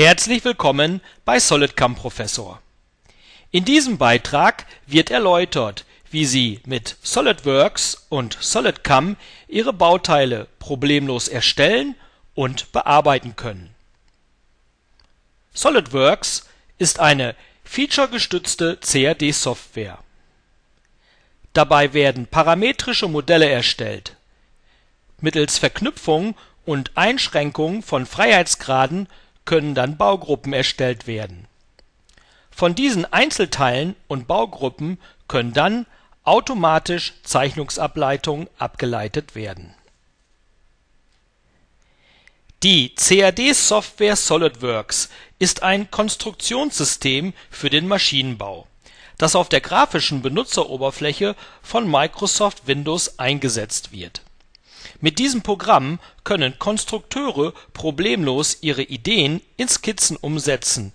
Herzlich willkommen bei SolidCam Professor. In diesem Beitrag wird erläutert, wie Sie mit SolidWorks und SolidCam Ihre Bauteile problemlos erstellen und bearbeiten können. SolidWorks ist eine featuregestützte CAD-Software. Dabei werden parametrische Modelle erstellt. Mittels Verknüpfung und Einschränkung von Freiheitsgraden können dann Baugruppen erstellt werden. Von diesen Einzelteilen und Baugruppen können dann automatisch Zeichnungsableitungen abgeleitet werden. Die CAD-Software SolidWorks ist ein Konstruktionssystem für den Maschinenbau, das auf der grafischen Benutzeroberfläche von Microsoft Windows eingesetzt wird mit diesem Programm können Konstrukteure problemlos ihre Ideen in Skizzen umsetzen,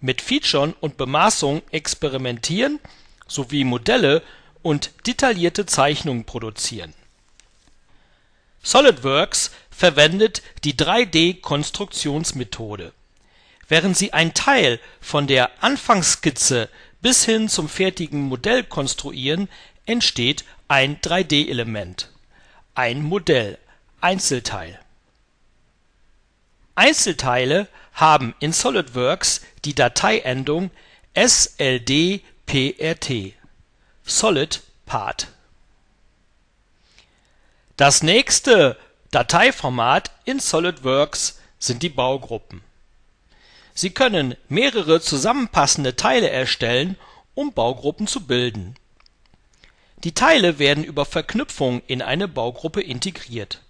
mit Featuren und Bemaßungen experimentieren sowie Modelle und detaillierte Zeichnungen produzieren. SolidWorks verwendet die 3D-Konstruktionsmethode. Während sie einen Teil von der Anfangsskizze bis hin zum fertigen Modell konstruieren, entsteht ein 3D-Element ein Modell (Einzelteil). Einzelteile haben in SolidWorks die Dateiendung sldprt (Solid Part). Das nächste Dateiformat in SolidWorks sind die Baugruppen. Sie können mehrere zusammenpassende Teile erstellen, um Baugruppen zu bilden die Teile werden über Verknüpfung in eine Baugruppe integriert.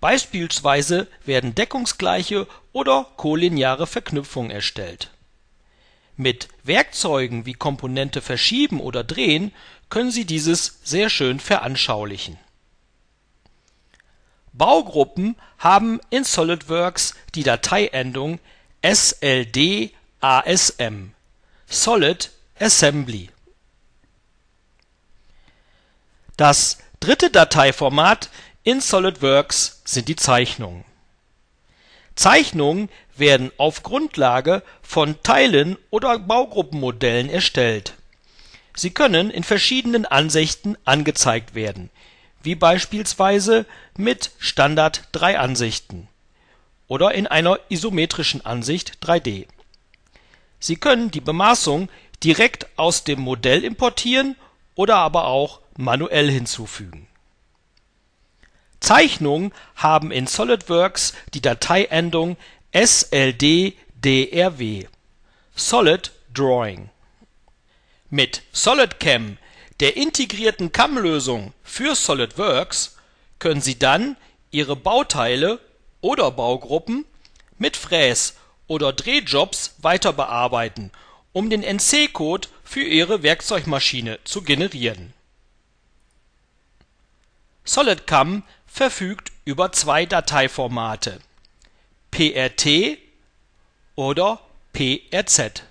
Beispielsweise werden deckungsgleiche oder kolineare Verknüpfungen erstellt. Mit Werkzeugen wie Komponente verschieben oder drehen können Sie dieses sehr schön veranschaulichen. Baugruppen haben in SolidWorks die Dateiendung SLDASM (Solid Assembly das dritte Dateiformat in SolidWorks sind die Zeichnungen. Zeichnungen werden auf Grundlage von Teilen oder Baugruppenmodellen erstellt. Sie können in verschiedenen Ansichten angezeigt werden, wie beispielsweise mit Standard 3 Ansichten oder in einer isometrischen Ansicht 3D. Sie können die Bemaßung direkt aus dem Modell importieren oder aber auch manuell hinzufügen. Zeichnungen haben in SolidWorks die Dateiendung sld.drw (Solid Drawing). Mit SolidCam, der integrierten CAM-Lösung für SolidWorks, können Sie dann Ihre Bauteile oder Baugruppen mit Fräs oder Drehjobs weiterbearbeiten, um den NC-Code für Ihre Werkzeugmaschine zu generieren SolidCAM verfügt über zwei Dateiformate: PRT oder PRZ